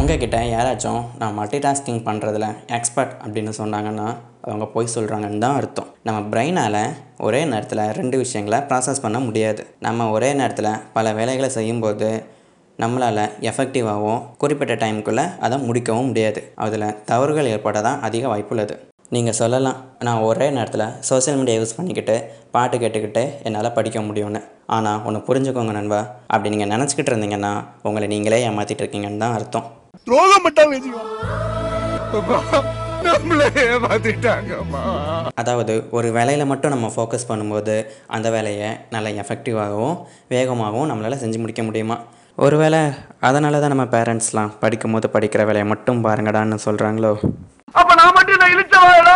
உங்ககிட்ட யாராச்சும் நான் மல்டி டாஸ்கிங் பண்ணுறதுல எக்ஸ்பர்ட் அப்படின்னு சொன்னாங்கன்னா அவங்க போய் சொல்கிறாங்கன்னு தான் அர்த்தம் நம்ம பிரெயினால் ஒரே நேரத்தில் ரெண்டு விஷயங்களை ப்ராசஸ் பண்ண முடியாது நம்ம ஒரே நேரத்தில் பல வேலைகளை செய்யும்போது நம்மளால் எஃபெக்டிவாகவும் குறிப்பிட்ட டைமுக்குள்ளே அதை முடிக்கவும் முடியாது அதில் தவறுகள் ஏற்பட தான் அதிக வாய்ப்புள்ளது நீங்கள் சொல்லலாம் நான் ஒரே நேரத்தில் சோசியல் மீடியா யூஸ் பண்ணிக்கிட்டு பாட்டு கேட்டுக்கிட்டு என்னால் படிக்க முடியும்னு ஆனால் ஒன்று புரிஞ்சுக்கோங்க நண்பா அப்படி நீங்கள் நினச்சிக்கிட்டு இருந்தீங்கன்னா உங்களை நீங்களே ஏமாற்றிட்டு இருக்கீங்கன்னு தான் அர்த்தம் துரோகம் மட்டும் அதாவது ஒரு வேலையில் மட்டும் நம்ம ஃபோக்கஸ் பண்ணும்போது அந்த வேலையை நல்ல எஃபெக்டிவாகவும் வேகமாகவும் நம்மளால் செஞ்சு முடிக்க முடியுமா ஒருவேளை அதனால தான் நம்ம பேரண்ட்ஸ்லாம் படிக்கும் போது படிக்கிற வேலையை மட்டும் பாருங்கடான்னு சொல்கிறாங்களோ அப்போ நான் மட்டும்